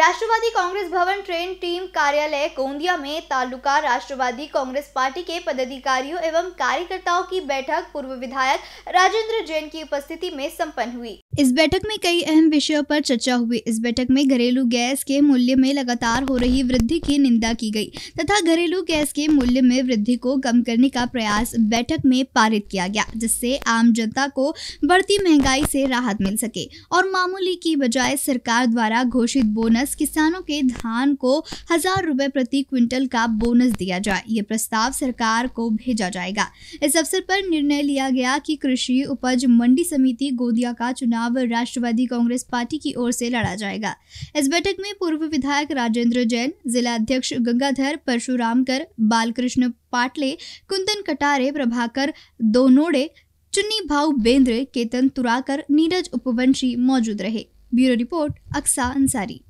राष्ट्रवादी कांग्रेस भवन train team कार्यालय गोंदिया में तालुका राष्ट्रवादी कांग्रेस पार्टी के पदाधिकारियों एवं कार्यकर्ताओं की बैठक पूर्व विधायक राजेंद्र जैन की उपस्थिति में संपन्न हुई इस बैठक में कई अहम विषयों पर चर्चा हुई इस बैठक में घरेलू गैस के मूल्य में लगातार हो रही वृद्धि की निंदा की गयी तथा घरेलू गैस के मूल्य में वृद्धि को कम करने का प्रयास बैठक में पारित किया गया जिससे आम जनता को बढ़ती महंगाई ऐसी राहत मिल सके और मामूली की बजाय सरकार द्वारा घोषित बोनस दस किसानों के धान को हजार रुपए प्रति क्विंटल का बोनस दिया जाए ये प्रस्ताव सरकार को भेजा जाएगा इस अवसर पर निर्णय लिया गया कि कृषि उपज मंडी समिति गोदिया का चुनाव राष्ट्रवादी कांग्रेस पार्टी की ओर से लड़ा जाएगा इस बैठक में पूर्व विधायक राजेंद्र जैन जिला अध्यक्ष गंगाधर परशुरामकर बालकृष्ण पाटले कुंदन कटारे प्रभाकर दोनोड़े चुन्नी भाऊ बेंद्रे केतन तुराकर नीरज उपवंशी मौजूद रहे ब्यूरो रिपोर्ट अक्सा अंसारी